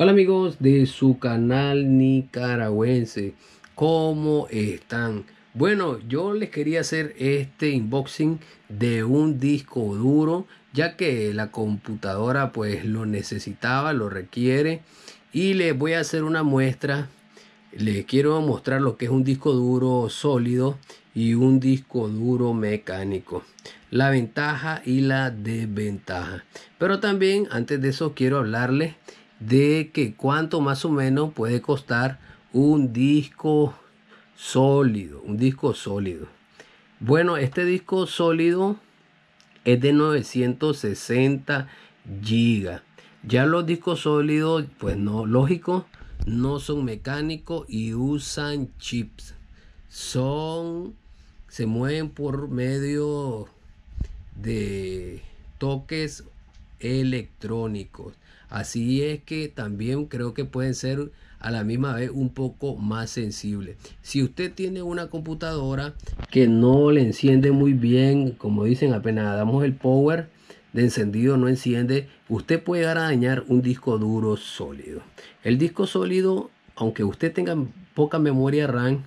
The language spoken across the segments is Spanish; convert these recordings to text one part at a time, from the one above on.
Hola amigos de su canal nicaragüense, ¿cómo están? Bueno, yo les quería hacer este unboxing de un disco duro, ya que la computadora pues lo necesitaba, lo requiere. Y les voy a hacer una muestra, les quiero mostrar lo que es un disco duro sólido y un disco duro mecánico. La ventaja y la desventaja. Pero también antes de eso quiero hablarles de que cuánto más o menos puede costar un disco sólido, un disco sólido. Bueno, este disco sólido es de 960 GB Ya los discos sólidos, pues no, lógico, no son mecánicos y usan chips. Son, se mueven por medio de toques electrónicos. Así es que también creo que pueden ser a la misma vez un poco más sensibles. Si usted tiene una computadora que no le enciende muy bien, como dicen, apenas damos el power de encendido no enciende, usted puede llegar a dañar un disco duro sólido. El disco sólido, aunque usted tenga poca memoria RAM,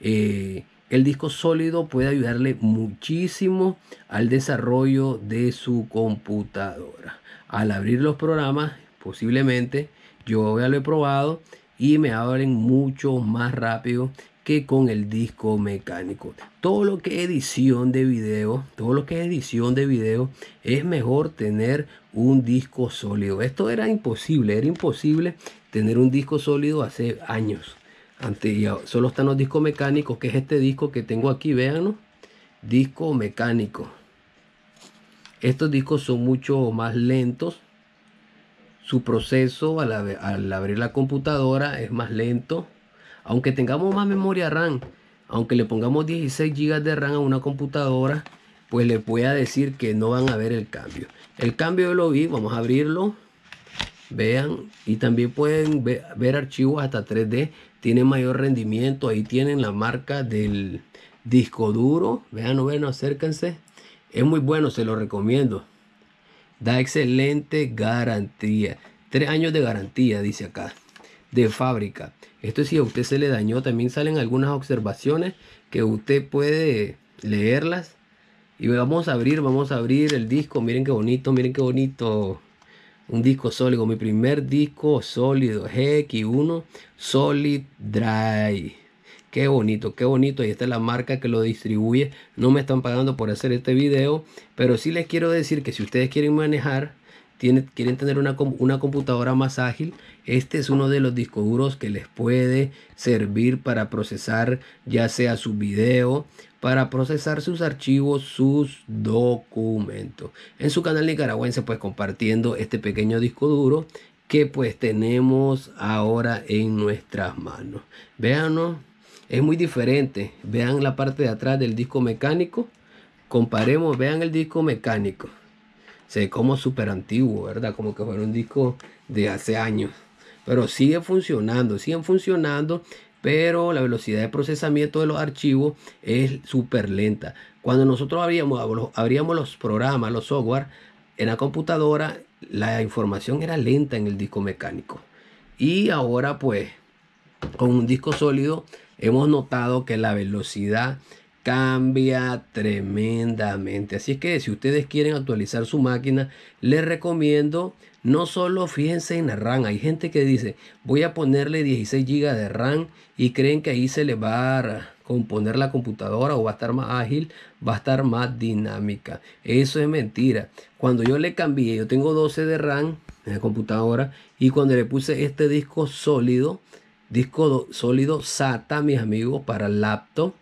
eh, el disco sólido puede ayudarle muchísimo al desarrollo de su computadora. Al abrir los programas, posiblemente yo ya lo he probado y me abren mucho más rápido que con el disco mecánico. Todo lo que es edición de video, todo lo que es edición de video, es mejor tener un disco sólido. Esto era imposible, era imposible tener un disco sólido hace años solo están los discos mecánicos, que es este disco que tengo aquí, véanlo. Disco mecánico. Estos discos son mucho más lentos. Su proceso al, al abrir la computadora es más lento. Aunque tengamos más memoria RAM, aunque le pongamos 16 GB de RAM a una computadora, pues le voy a decir que no van a ver el cambio. El cambio yo lo vi, vamos a abrirlo vean y también pueden ver, archivos hasta 3D, Tiene mayor rendimiento, ahí tienen la marca del disco duro, vean, bueno, acérquense, es muy bueno, se lo recomiendo, da excelente garantía, tres años de garantía, dice acá, de fábrica, esto si a usted se le dañó, también salen algunas observaciones que usted puede leerlas, y vamos a abrir, vamos a abrir el disco, miren qué bonito, miren qué bonito, un disco sólido. Mi primer disco sólido, GX1 Solid Drive. Qué bonito, qué bonito. Y esta es la marca que lo distribuye. No me están pagando por hacer este video. Pero sí les quiero decir que si ustedes quieren manejar quieren tener una, computadora más ágil, este es uno de los discos duros que les puede servir para procesar ya sea su video, para procesar sus archivos, sus documentos. En su canal nicaragüense pues compartiendo este pequeño disco duro que pues tenemos ahora en nuestras manos. no es muy diferente. Vean la parte de atrás del disco mecánico. Comparemos, vean el disco mecánico se ve como súper antiguo, ¿verdad? Como que fuera un disco de hace años. Pero sigue funcionando, siguen funcionando, pero la velocidad de procesamiento de los archivos es súper lenta. Cuando nosotros abríamos, abríamos los programas, los software en la computadora, la información era lenta en el disco mecánico. Y ahora pues, con un disco sólido, hemos notado que la velocidad cambia tremendamente. Así es que si ustedes quieren actualizar su máquina, les recomiendo no solo fíjense en la RAM. Hay gente que dice, voy a ponerle 16 GB de RAM y creen que ahí se le va a componer la computadora o va a estar más ágil, va a estar más dinámica. Eso es mentira. Cuando yo le cambié, yo tengo 12 de RAM en la computadora y cuando le puse este disco sólido, disco sólido SATA, mis amigos, para laptop,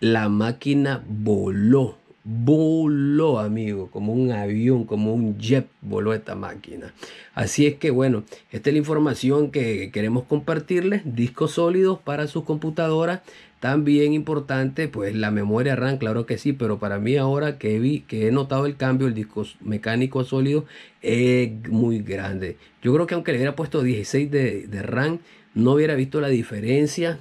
la máquina voló, voló, amigo, como un avión, como un jet voló esta máquina. Así es que, bueno, esta es la información que queremos compartirles. Discos sólidos para sus computadoras. También importante, pues la memoria RAM, claro que sí, pero para mí ahora que, vi, que he notado el cambio, el disco mecánico sólido es muy grande. Yo creo que aunque le hubiera puesto 16 de, de RAM, no hubiera visto la diferencia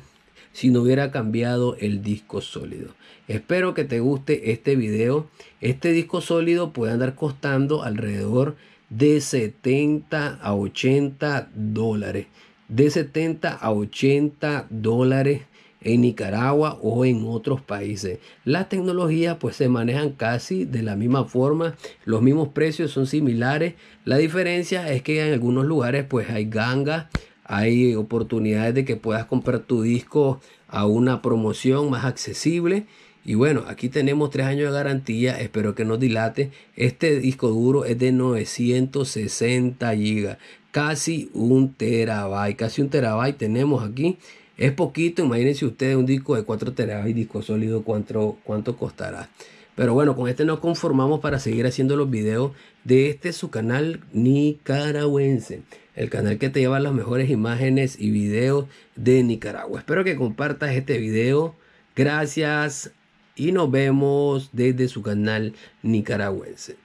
si no hubiera cambiado el disco sólido. Espero que te guste este video. Este disco sólido puede andar costando alrededor de 70 a 80 dólares. De 70 a 80 dólares en Nicaragua o en otros países. Las tecnologías pues se manejan casi de la misma forma, los mismos precios son similares, la diferencia es que en algunos lugares pues hay gangas hay oportunidades de que puedas comprar tu disco a una promoción más accesible. Y bueno, aquí tenemos tres años de garantía, espero que no dilate. Este disco duro es de 960 GB, casi un terabyte, casi un terabyte tenemos aquí. Es poquito, imagínense ustedes un disco de 4 terabytes, disco sólido, cuánto, cuánto costará. Pero bueno, con este nos conformamos para seguir haciendo los videos de este su canal nicaragüense. El canal que te lleva las mejores imágenes y videos de Nicaragua. Espero que compartas este video. Gracias y nos vemos desde su canal nicaragüense.